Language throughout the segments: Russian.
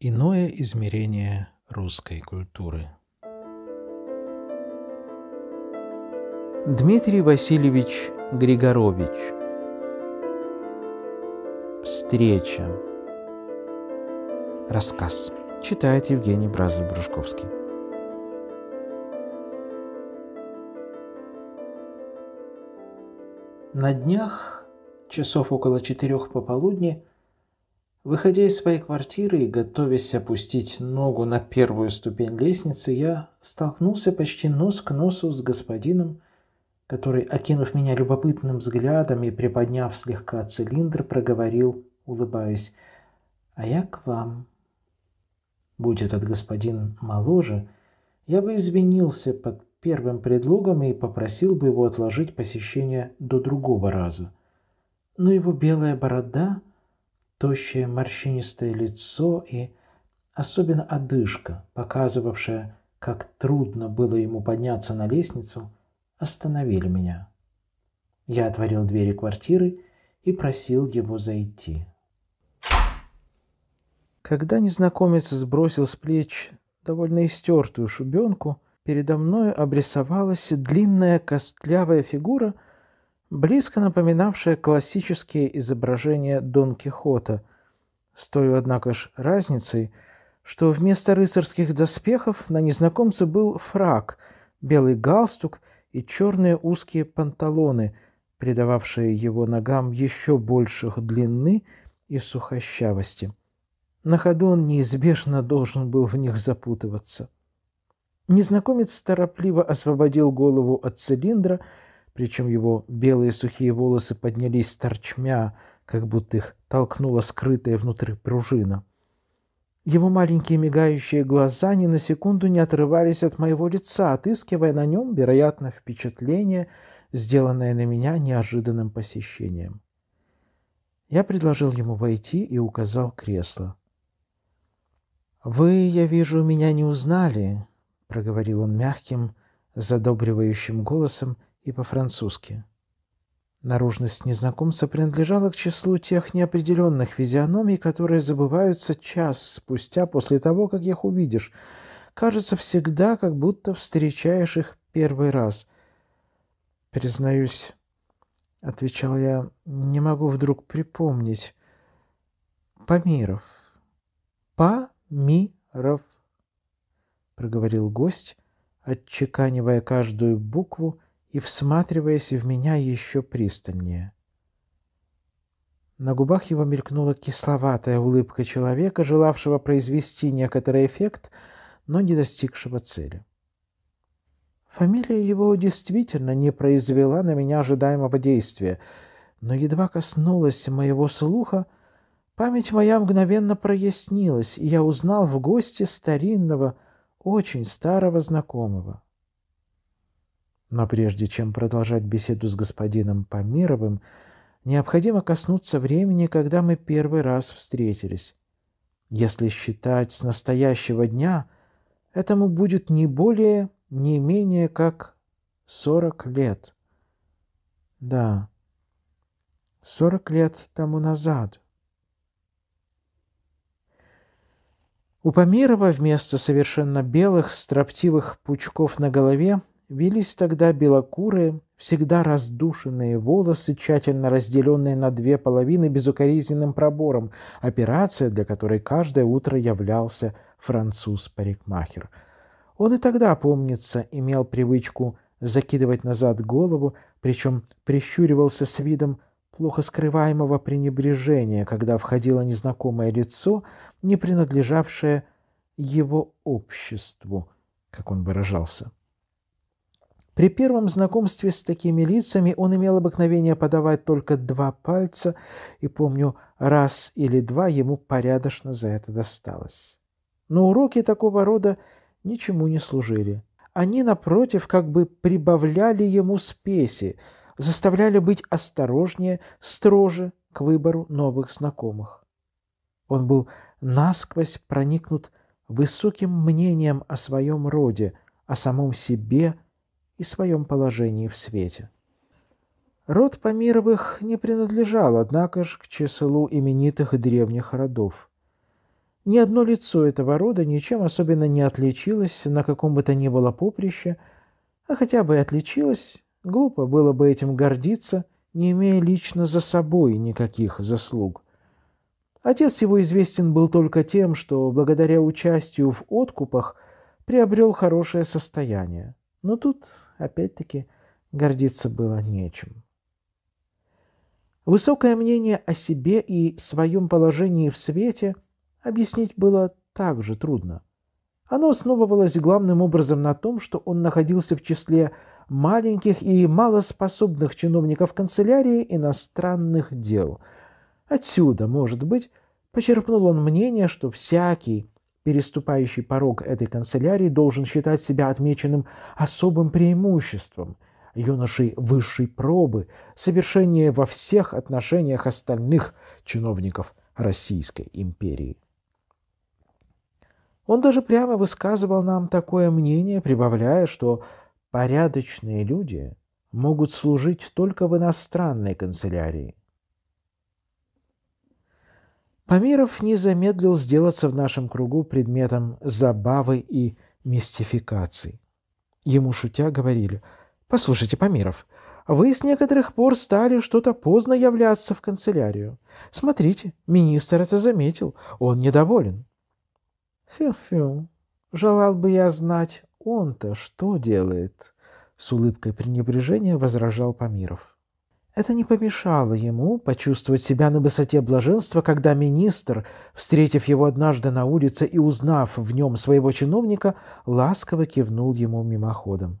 Иное измерение русской культуры. Дмитрий Васильевич Григорович. Встреча. Рассказ. Читает Евгений Бразль-Брюшковский. На днях, часов около четырех пополудни, Выходя из своей квартиры и готовясь опустить ногу на первую ступень лестницы, я столкнулся почти нос к носу с господином, который, окинув меня любопытным взглядом и приподняв слегка цилиндр, проговорил, улыбаясь, «А я к вам». Будь этот господин моложе, я бы извинился под первым предлогом и попросил бы его отложить посещение до другого раза. Но его белая борода тощее морщинистое лицо и особенно одышка, показывавшая, как трудно было ему подняться на лестницу, остановили меня. Я отворил двери квартиры и просил его зайти. Когда незнакомец сбросил с плеч довольно истертую шубенку, передо мной обрисовалась длинная костлявая фигура – близко напоминавшее классические изображения Дон Кихота, с той, однако ж, разницей, что вместо рыцарских доспехов на незнакомце был фраг, белый галстук и черные узкие панталоны, придававшие его ногам еще больших длины и сухощавости. На ходу он неизбежно должен был в них запутываться. Незнакомец торопливо освободил голову от цилиндра, причем его белые сухие волосы поднялись торчмя, как будто их толкнула скрытая внутри пружина. Его маленькие мигающие глаза ни на секунду не отрывались от моего лица, отыскивая на нем, вероятно, впечатление, сделанное на меня неожиданным посещением. Я предложил ему войти и указал кресло. «Вы, я вижу, меня не узнали», — проговорил он мягким, задобривающим голосом и по-французски. Наружность незнакомца принадлежала к числу тех неопределенных физиономий, которые забываются час спустя после того, как их увидишь. Кажется, всегда как будто встречаешь их первый раз. «Признаюсь», — отвечал я, — «не могу вдруг припомнить. Памиров. Памиров», — проговорил гость, отчеканивая каждую букву, — и всматриваясь в меня еще пристальнее. На губах его мелькнула кисловатая улыбка человека, желавшего произвести некоторый эффект, но не достигшего цели. Фамилия его действительно не произвела на меня ожидаемого действия, но едва коснулась моего слуха, память моя мгновенно прояснилась, и я узнал в гости старинного, очень старого знакомого. Но прежде чем продолжать беседу с господином Помировым, необходимо коснуться времени, когда мы первый раз встретились. Если считать с настоящего дня, этому будет не более, не менее как сорок лет. Да, сорок лет тому назад. У Памирова вместо совершенно белых строптивых пучков на голове Вились тогда белокурые, всегда раздушенные волосы, тщательно разделенные на две половины безукоризненным пробором, операция, для которой каждое утро являлся француз-парикмахер. Он и тогда, помнится, имел привычку закидывать назад голову, причем прищуривался с видом плохо скрываемого пренебрежения, когда входило незнакомое лицо, не принадлежавшее его обществу, как он выражался. При первом знакомстве с такими лицами он имел обыкновение подавать только два пальца, и, помню, раз или два ему порядочно за это досталось. Но уроки такого рода ничему не служили. Они, напротив, как бы прибавляли ему спеси, заставляли быть осторожнее, строже к выбору новых знакомых. Он был насквозь проникнут высоким мнением о своем роде, о самом себе – и своем положении в свете. Род Памировых не принадлежал, однако же, к числу именитых и древних родов. Ни одно лицо этого рода ничем особенно не отличилось на каком бы то ни было поприще, а хотя бы и отличилось, глупо было бы этим гордиться, не имея лично за собой никаких заслуг. Отец его известен был только тем, что благодаря участию в откупах приобрел хорошее состояние. Но тут Опять-таки, гордиться было нечем. Высокое мнение о себе и своем положении в свете объяснить было также трудно. Оно основывалось главным образом на том, что он находился в числе маленьких и малоспособных чиновников канцелярии иностранных дел. Отсюда, может быть, почерпнул он мнение, что всякий, Переступающий порог этой канцелярии должен считать себя отмеченным особым преимуществом. Юношей высшей пробы, совершение во всех отношениях остальных чиновников Российской империи. Он даже прямо высказывал нам такое мнение, прибавляя, что порядочные люди могут служить только в иностранной канцелярии, Памиров не замедлил сделаться в нашем кругу предметом забавы и мистификаций. Ему шутя говорили, «Послушайте, Памиров, вы с некоторых пор стали что-то поздно являться в канцелярию. Смотрите, министр это заметил, он недоволен». «Фю-фю, желал бы я знать, он-то что делает?» С улыбкой пренебрежения возражал Памиров. Это не помешало ему почувствовать себя на высоте блаженства, когда министр, встретив его однажды на улице и узнав в нем своего чиновника, ласково кивнул ему мимоходом.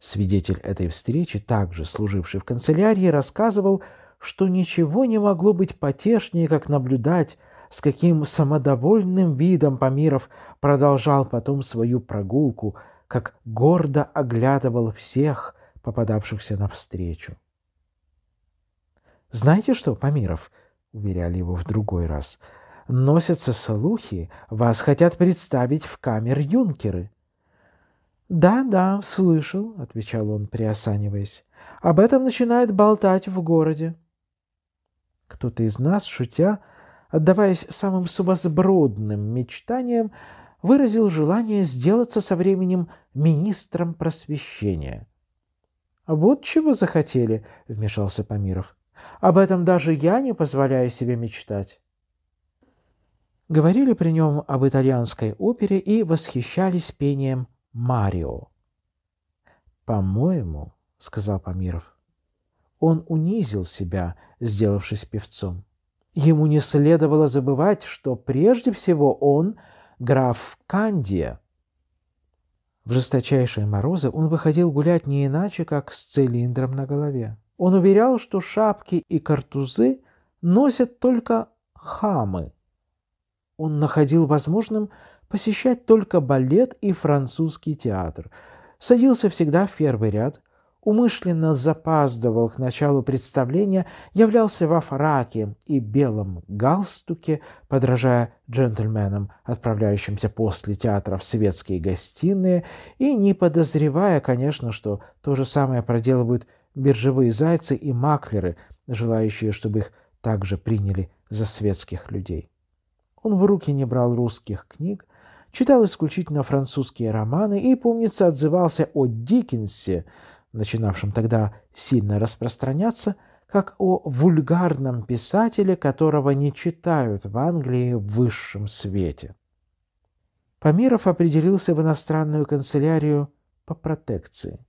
Свидетель этой встречи, также служивший в канцелярии, рассказывал, что ничего не могло быть потешнее, как наблюдать, с каким самодовольным видом Памиров продолжал потом свою прогулку, как гордо оглядывал всех, попадавшихся навстречу. Знаете что, Памиров, — уверяли его в другой раз, — носятся слухи, вас хотят представить в камер юнкеры. «Да, да, слышал», — отвечал он, приосаниваясь. «Об этом начинает болтать в городе». Кто-то из нас, шутя, отдаваясь самым сумасбродным мечтаниям, выразил желание сделаться со временем министром просвещения. «Вот чего захотели», — вмешался Памиров. Об этом даже я не позволяю себе мечтать. Говорили при нем об итальянской опере и восхищались пением Марио. «По-моему», — сказал Памиров, — «он унизил себя, сделавшись певцом. Ему не следовало забывать, что прежде всего он граф Кандия». В жесточайшие морозы он выходил гулять не иначе, как с цилиндром на голове. Он уверял, что шапки и картузы носят только хамы. Он находил возможным посещать только балет и французский театр, садился всегда в первый ряд, умышленно запаздывал к началу представления, являлся во фраке и белом галстуке, подражая джентльменам, отправляющимся после театра в светские гостиные, и не подозревая, конечно, что то же самое проделывают биржевые зайцы и маклеры, желающие, чтобы их также приняли за светских людей. Он в руки не брал русских книг, читал исключительно французские романы и, помнится, отзывался о Диккенсе, начинавшем тогда сильно распространяться, как о вульгарном писателе, которого не читают в Англии в высшем свете. Памиров определился в иностранную канцелярию по протекции.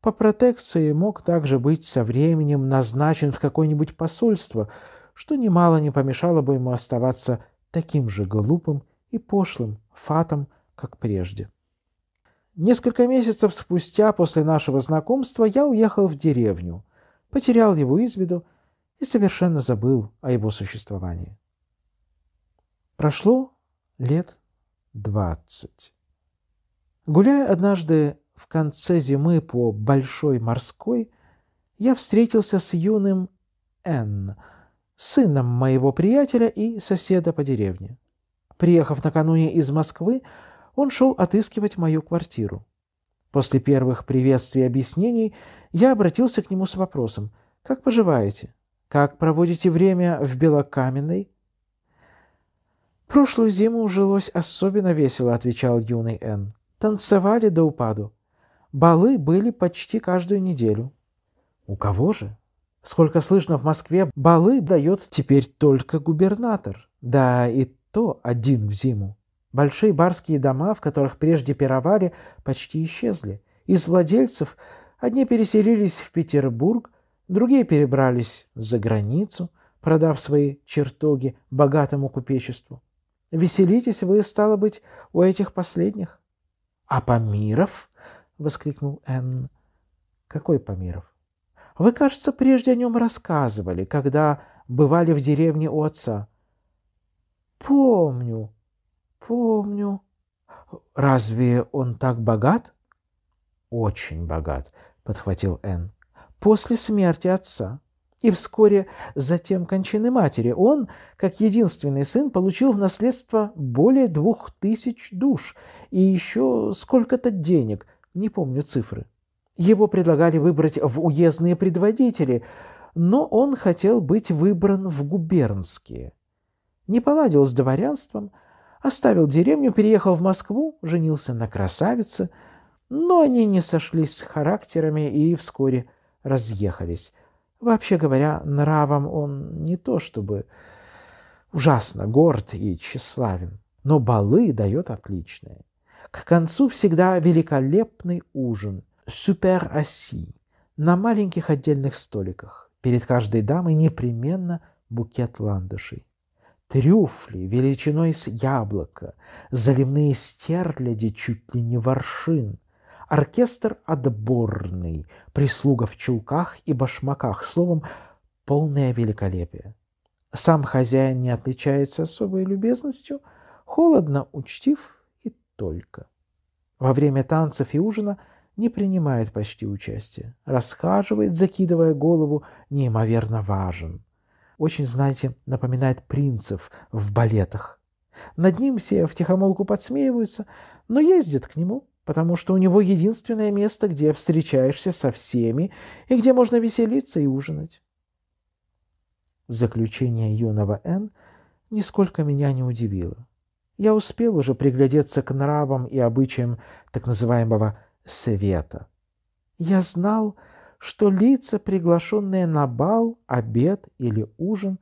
По протекции мог также быть со временем назначен в какое-нибудь посольство, что немало не помешало бы ему оставаться таким же глупым и пошлым фатом, как прежде. Несколько месяцев спустя после нашего знакомства я уехал в деревню, потерял его из виду и совершенно забыл о его существовании. Прошло лет двадцать. Гуляя однажды в конце зимы по Большой Морской я встретился с юным Н, сыном моего приятеля и соседа по деревне. Приехав накануне из Москвы, он шел отыскивать мою квартиру. После первых приветствий и объяснений я обратился к нему с вопросом «Как поживаете? Как проводите время в Белокаменной?» «Прошлую зиму жилось особенно весело», — отвечал юный Н. «Танцевали до упаду. Балы были почти каждую неделю. У кого же? Сколько слышно в Москве, балы дает теперь только губернатор. Да и то один в зиму. Большие барские дома, в которых прежде пировали, почти исчезли. Из владельцев одни переселились в Петербург, другие перебрались за границу, продав свои чертоги богатому купечеству. Веселитесь вы, стало быть, у этих последних. А Памиров — воскликнул Энн. «Какой Памиров?» «Вы, кажется, прежде о нем рассказывали, когда бывали в деревне у отца». «Помню, помню». «Разве он так богат?» «Очень богат», — подхватил Энн. «После смерти отца и вскоре затем кончины матери он, как единственный сын, получил в наследство более двух тысяч душ и еще сколько-то денег — не помню цифры. Его предлагали выбрать в уездные предводители, но он хотел быть выбран в губернские. Не поладил с дворянством, оставил деревню, переехал в Москву, женился на красавице, но они не сошлись с характерами и вскоре разъехались. Вообще говоря, нравом он не то чтобы ужасно горд и тщеславен, но балы дает отличные. К концу всегда великолепный ужин, супер-оси, на маленьких отдельных столиках. Перед каждой дамой непременно букет ландышей. Трюфли величиной с яблоко, заливные стерляди чуть ли не воршин. Оркестр отборный, прислуга в чулках и башмаках, словом, полное великолепие. Сам хозяин не отличается особой любезностью, холодно учтив – только. Во время танцев и ужина не принимает почти участия. Расхаживает, закидывая голову, неимоверно важен. Очень, знаете, напоминает принцев в балетах. Над ним все втихомолку подсмеиваются, но ездят к нему, потому что у него единственное место, где встречаешься со всеми и где можно веселиться и ужинать. Заключение юного Н нисколько меня не удивило. Я успел уже приглядеться к нравам и обычаям так называемого «света». Я знал, что лица, приглашенные на бал, обед или ужин,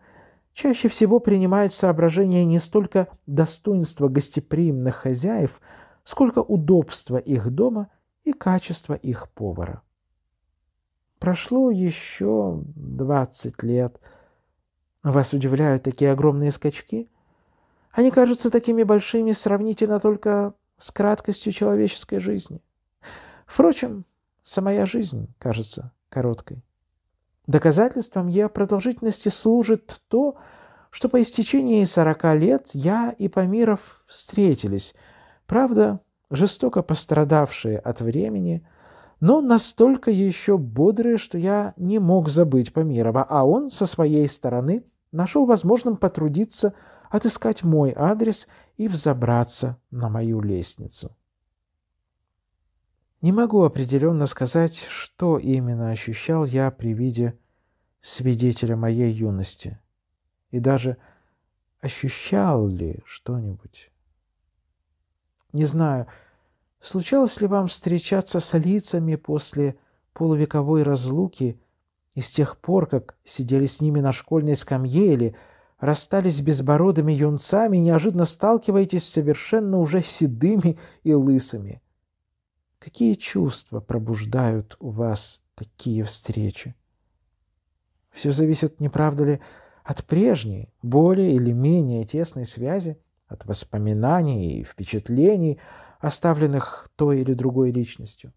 чаще всего принимают в соображение не столько достоинства гостеприимных хозяев, сколько удобства их дома и качества их повара. Прошло еще двадцать лет. Вас удивляют такие огромные скачки? Они кажутся такими большими сравнительно только с краткостью человеческой жизни. Впрочем, самая жизнь кажется короткой. Доказательством ее продолжительности служит то, что по истечении сорока лет я и Памиров встретились, правда, жестоко пострадавшие от времени, но настолько еще бодрые, что я не мог забыть Памирова, а он со своей стороны нашел возможным потрудиться – отыскать мой адрес и взобраться на мою лестницу. Не могу определенно сказать, что именно ощущал я при виде свидетеля моей юности. И даже ощущал ли что-нибудь. Не знаю, случалось ли вам встречаться с лицами после полувековой разлуки и с тех пор, как сидели с ними на школьной скамье или расстались с безбородыми юнцами и неожиданно сталкиваетесь с совершенно уже седыми и лысыми. Какие чувства пробуждают у вас такие встречи? Все зависит, не правда ли, от прежней, более или менее тесной связи, от воспоминаний и впечатлений, оставленных той или другой личностью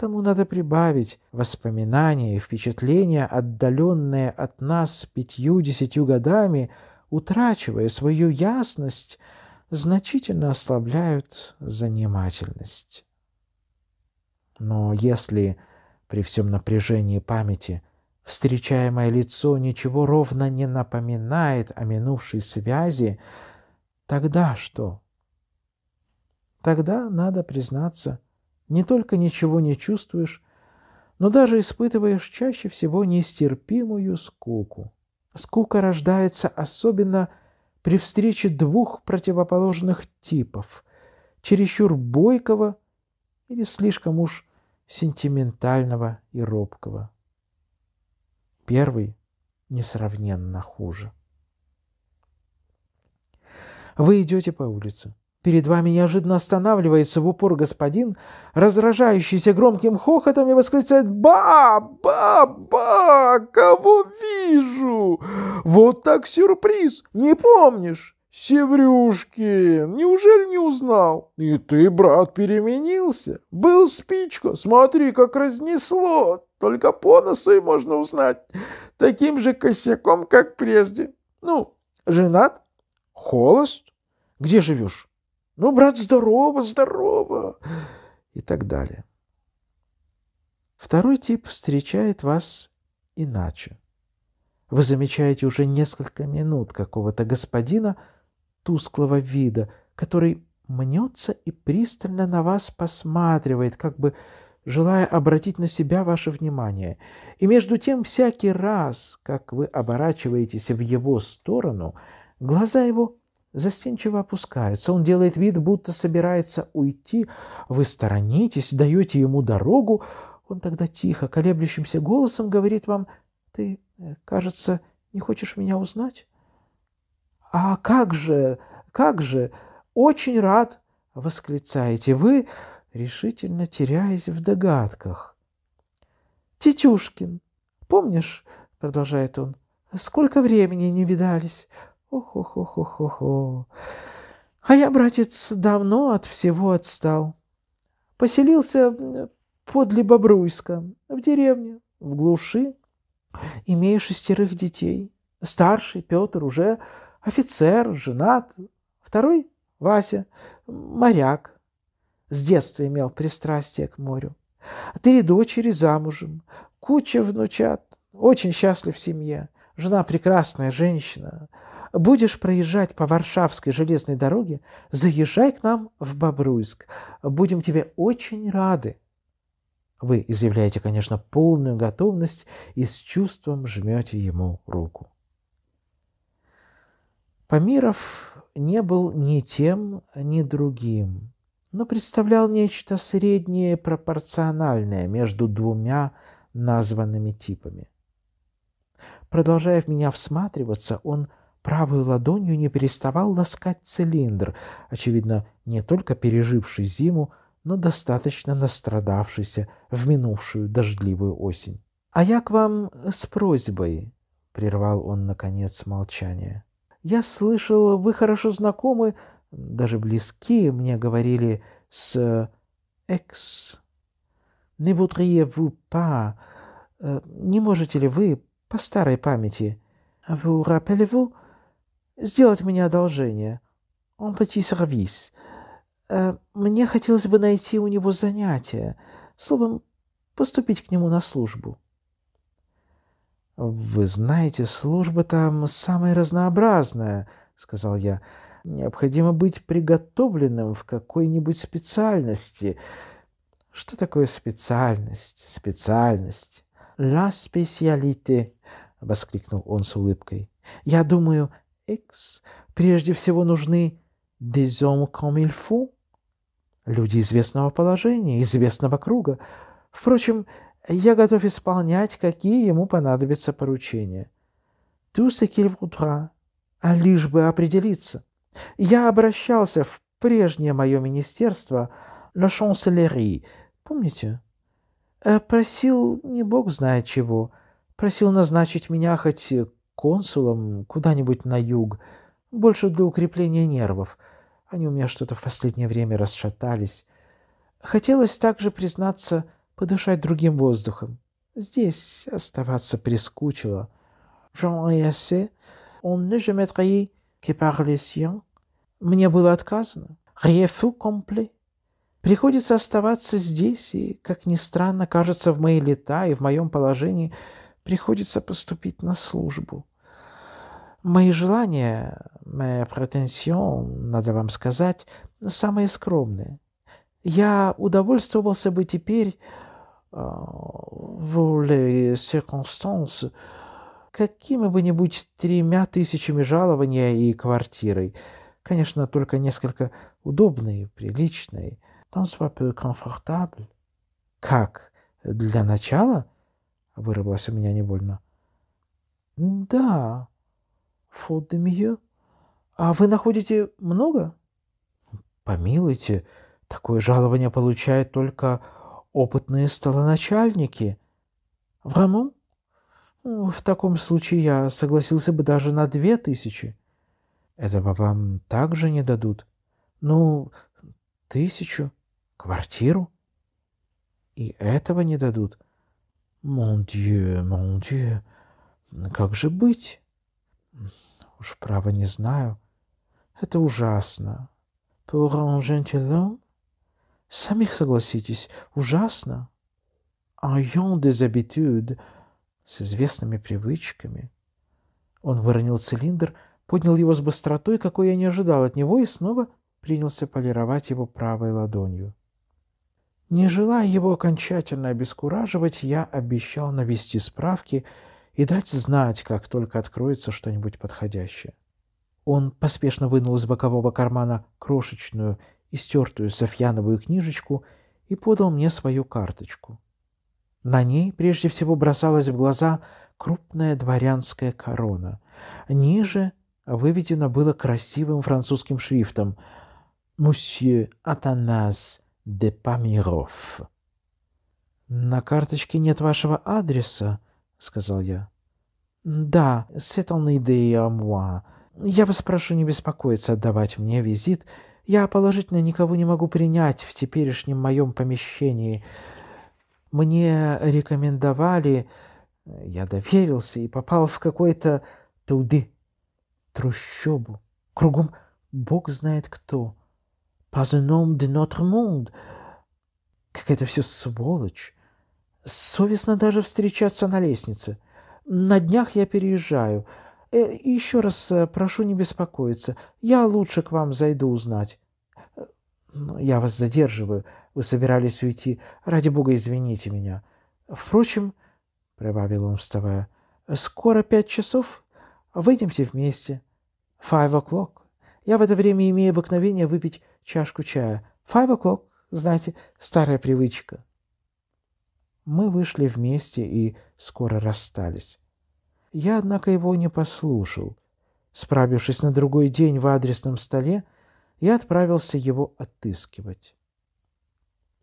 тому надо прибавить воспоминания и впечатления, отдаленные от нас пятью-десятью годами, утрачивая свою ясность, значительно ослабляют занимательность. Но если при всем напряжении памяти встречаемое лицо ничего ровно не напоминает о минувшей связи, тогда что? Тогда надо признаться – не только ничего не чувствуешь, но даже испытываешь чаще всего нестерпимую скуку. Скука рождается особенно при встрече двух противоположных типов, чересчур бойкого или слишком уж сентиментального и робкого. Первый несравненно хуже. Вы идете по улице. Перед вами неожиданно останавливается в упор господин, раздражающийся громким хохотом и восклицает «Ба! Ба! Ба! Кого вижу? Вот так сюрприз! Не помнишь? Севрюшки! Неужели не узнал? И ты, брат, переменился? Был спичка, смотри, как разнесло! Только по носу и можно узнать. Таким же косяком, как прежде. Ну, женат? Холост? Где живешь?» Ну, брат, здорово, здорово! И так далее. Второй тип встречает вас иначе. Вы замечаете уже несколько минут какого-то господина тусклого вида, который мнется и пристально на вас посматривает, как бы желая обратить на себя ваше внимание. И между тем, всякий раз, как вы оборачиваетесь в его сторону, глаза его застенчиво опускается. Он делает вид, будто собирается уйти. Вы сторонитесь, даете ему дорогу. Он тогда тихо, колеблющимся голосом говорит вам, «Ты, э, кажется, не хочешь меня узнать?» «А как же, как же! Очень рад!» — восклицаете вы, решительно теряясь в догадках. «Тетюшкин, помнишь, — продолжает он, — сколько времени не видались, Ох, ох, ох, ох, ох! А я, братец, давно от всего отстал. Поселился подле Бобруйска, в деревне, в глуши. Имею шестерых детей. Старший Петр уже офицер, женат. Второй — Вася, моряк. С детства имел пристрастие к морю. Три дочери замужем, куча внучат. Очень счастлив в семье. Жена прекрасная женщина. Будешь проезжать по Варшавской железной дороге, заезжай к нам в Бобруйск. Будем тебе очень рады. Вы изъявляете, конечно, полную готовность и с чувством жмете ему руку. Помиров не был ни тем, ни другим, но представлял нечто среднее пропорциональное между двумя названными типами. Продолжая в меня всматриваться, он – правую ладонью не переставал ласкать цилиндр, очевидно, не только переживший зиму, но достаточно настрадавшийся в минувшую дождливую осень. «А я к вам с просьбой», — прервал он, наконец, молчание. «Я слышал, вы хорошо знакомы, даже близкие мне говорили, с э, экс. Не voudriez вы pas? Э, не можете ли вы, по старой памяти, вы rappelez-vous, сделать мне одолжение. Он почти сервис. Э, мне хотелось бы найти у него занятие, словом, поступить к нему на службу. «Вы знаете, служба там самая разнообразная», — сказал я. «Необходимо быть приготовленным в какой-нибудь специальности». «Что такое специальность? Специальность?» «Ла специалите», — воскликнул он с улыбкой. «Я думаю, X прежде всего нужны des hommes comme il faut, люди известного положения, известного круга. Впрочем, я готов исполнять, какие ему понадобятся поручения. Tout ce qu'il voudra, а лишь бы определиться. Я обращался в прежнее мое министерство, la chancellerie, помните? Э, просил не бог знает чего, просил назначить меня хоть консулом куда-нибудь на юг, больше для укрепления нервов. Они у меня что-то в последнее время расшатались. Хотелось также, признаться, подышать другим воздухом. Здесь оставаться прискучило. Мне было отказано. Рефу компле. Приходится оставаться здесь, и, как ни странно, кажется, в мои лета и в моем положении приходится поступить на службу. Мои желания, моя претензия, надо вам сказать, самые скромные. Я удовольствовался бы теперь э, в les circonstances какими бы нибудь тремя тысячами жалования и квартирой. Конечно, только несколько удобной, приличной. Tant soit confortable. Как? Для начала? Вырвалось у меня не Да, Фолдемье? А вы находите много? Помилуйте, такое жалование получают только опытные столоначальники. Врамон? В таком случае я согласился бы даже на две тысячи. Это Этого вам также не дадут. Ну, тысячу, квартиру. И этого не дадут. Мон дью, мон дью, как же быть? Уж право не знаю. Это ужасно. Pour un gentilhomme? Самих согласитесь, ужасно. Ayant des habitudes, с известными привычками. Он выронил цилиндр, поднял его с быстротой, какой я не ожидал от него, и снова принялся полировать его правой ладонью. Не желая его окончательно обескураживать, я обещал навести справки, и дать знать, как только откроется что-нибудь подходящее. Он поспешно вынул из бокового кармана крошечную, истертую софьяновую книжечку и подал мне свою карточку. На ней прежде всего бросалась в глаза крупная дворянская корона. Ниже выведено было красивым французским шрифтом «Мусье Атанас де Памиров». «На карточке нет вашего адреса», сказал я. «Да, c'est une idée à moi. Я вас прошу не беспокоиться отдавать мне визит. Я положительно никого не могу принять в теперешнем моем помещении. Мне рекомендовали... Я доверился и попал в какой-то туды, трущобу. Кругом бог знает кто. Pas un homme de notre monde. Как это все сволочь. Совестно даже встречаться на лестнице. На днях я переезжаю. И э, еще раз э, прошу не беспокоиться. Я лучше к вам зайду узнать. Ну, я вас задерживаю. Вы собирались уйти. Ради бога, извините меня. Впрочем, — прибавил он, вставая, — скоро пять часов. Выйдемте вместе. Five o'clock. Я в это время имею обыкновение выпить чашку чая. Five o'clock, знаете, старая привычка. — мы вышли вместе и скоро расстались. Я, однако, его не послушал. Справившись на другой день в адресном столе, я отправился его отыскивать.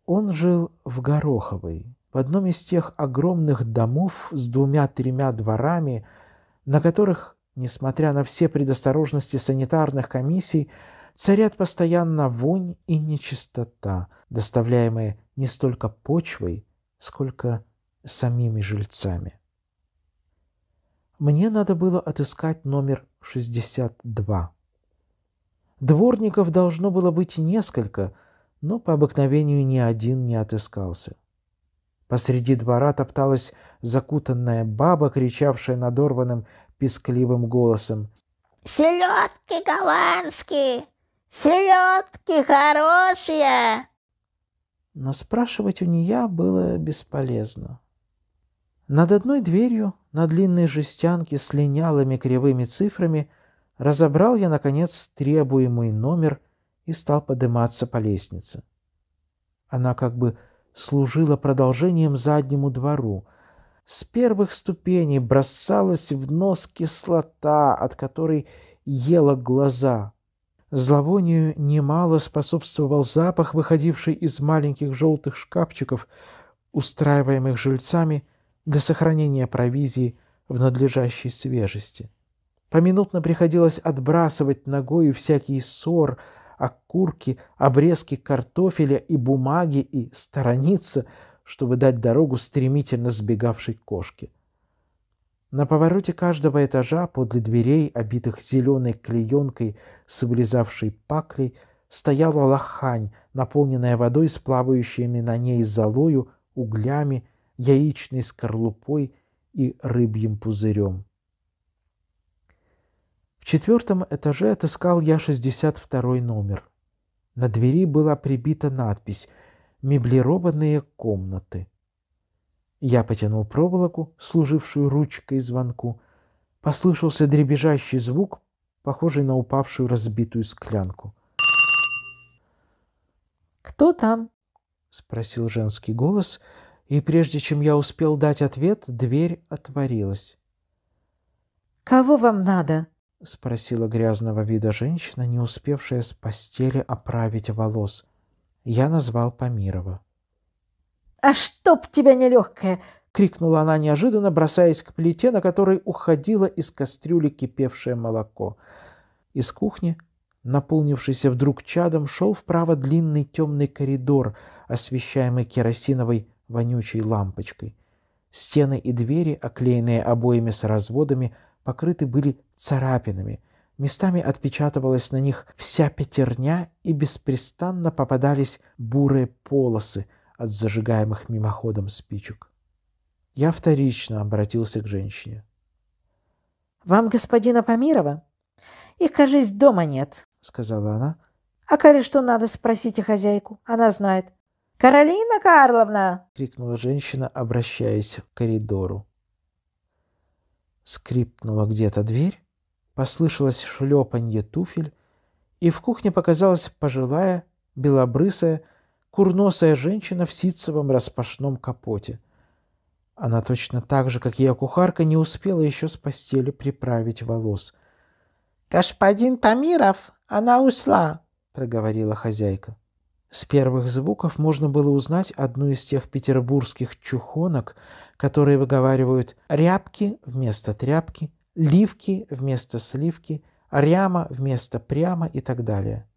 Он жил в Гороховой, в одном из тех огромных домов с двумя-тремя дворами, на которых, несмотря на все предосторожности санитарных комиссий, царят постоянно вонь и нечистота, доставляемые не столько почвой, сколько самими жильцами. Мне надо было отыскать номер 62. Дворников должно было быть несколько, но по обыкновению ни один не отыскался. Посреди двора топталась закутанная баба, кричавшая надорванным пескливым голосом. «Селедки голландские! Селедки хорошие!» но спрашивать у нее было бесполезно. Над одной дверью, на длинной жестянке с линялыми кривыми цифрами, разобрал я, наконец, требуемый номер и стал подниматься по лестнице. Она как бы служила продолжением заднему двору. С первых ступеней бросалась в нос кислота, от которой ела глаза — Зловонию немало способствовал запах, выходивший из маленьких желтых шкафчиков, устраиваемых жильцами для сохранения провизии в надлежащей свежести. Поминутно приходилось отбрасывать ногой всякий ссор, окурки, обрезки картофеля и бумаги и сторониться, чтобы дать дорогу стремительно сбегавшей кошке. На повороте каждого этажа подле дверей, обитых зеленой клеенкой с облизавшей паклей, стояла лохань, наполненная водой с плавающими на ней золою, углями, яичной скорлупой и рыбьим пузырем. В четвертом этаже отыскал я 62 номер. На двери была прибита надпись «Меблированные комнаты». Я потянул проволоку, служившую ручкой звонку. Послышался дребезжащий звук, похожий на упавшую разбитую склянку. «Кто там?» — спросил женский голос, и прежде чем я успел дать ответ, дверь отворилась. «Кого вам надо?» — спросила грязного вида женщина, не успевшая с постели оправить волос. Я назвал Памирова. «А чтоб тебя нелегкая!» — крикнула она неожиданно, бросаясь к плите, на которой уходило из кастрюли кипевшее молоко. Из кухни, наполнившийся вдруг чадом, шел вправо длинный темный коридор, освещаемый керосиновой вонючей лампочкой. Стены и двери, оклеенные обоями с разводами, покрыты были царапинами. Местами отпечатывалась на них вся пятерня, и беспрестанно попадались бурые полосы — от зажигаемых мимоходом спичек. Я вторично обратился к женщине. «Вам господина Памирова? Их, кажись, дома нет», — сказала она. «А что надо, спросите хозяйку. Она знает». «Каролина Карловна!» — крикнула женщина, обращаясь к коридору. Скрипнула где-то дверь, послышалось шлепанье туфель, и в кухне показалась пожилая, белобрысая, курносая женщина в ситцевом распашном капоте. Она точно так же, как и я, кухарка, не успела еще с постели приправить волос. «Господин Тамиров, она ушла!» — проговорила хозяйка. С первых звуков можно было узнать одну из тех петербургских чухонок, которые выговаривают «рябки» вместо «тряпки», «ливки» вместо «сливки», «ряма» вместо «прямо» и так далее.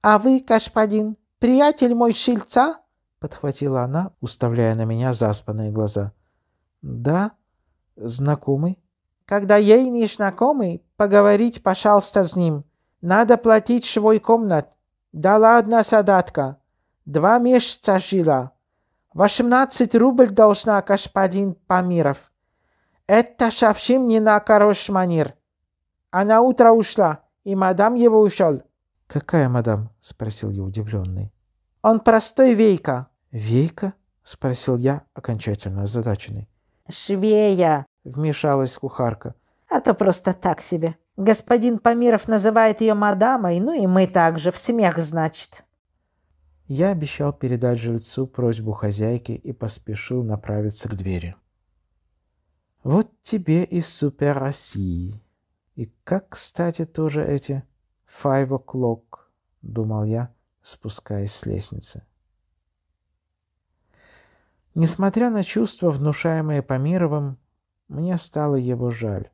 «А вы, господин, «Приятель мой шильца?» — подхватила она, уставляя на меня заспанные глаза. «Да, знакомый». «Когда ей не знакомый, поговорить, пожалуйста, с ним. Надо платить свой комнат. Дала одна садатка. Два месяца жила. Восемнадцать рубль должна господин Памиров. Это совсем не на хорош манер. Она утро ушла, и мадам его ушел. «Какая мадам?» — спросил я удивленный. Он простой Вейка». «Вейка?» — спросил я, окончательно озадаченный. «Швея!» — вмешалась кухарка. «Это а просто так себе. Господин Памиров называет ее мадамой, ну и мы также, в смех, значит». Я обещал передать жильцу просьбу хозяйки и поспешил направиться к двери. «Вот тебе и Супер России. И как, кстати, тоже эти «Five o'clock», — думал я, спускаясь с лестницы. Несмотря на чувства, внушаемые Памировым, мне стало его жаль.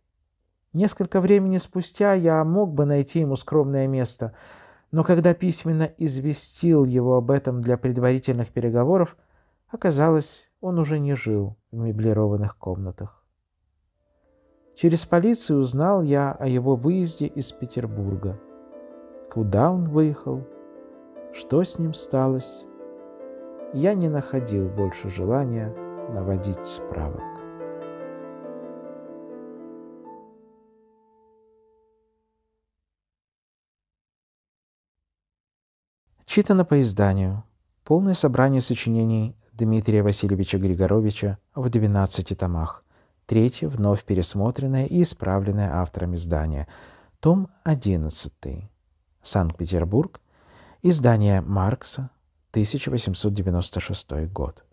Несколько времени спустя я мог бы найти ему скромное место, но когда письменно известил его об этом для предварительных переговоров, оказалось, он уже не жил в меблированных комнатах. Через полицию узнал я о его выезде из Петербурга. Куда он выехал – что с ним сталось? Я не находил больше желания наводить справок. Читано по изданию. Полное собрание сочинений Дмитрия Васильевича Григоровича в 12 томах. Третье, вновь пересмотренное и исправленное автором издания. Том 11. Санкт-Петербург, Издание Маркса, 1896 год.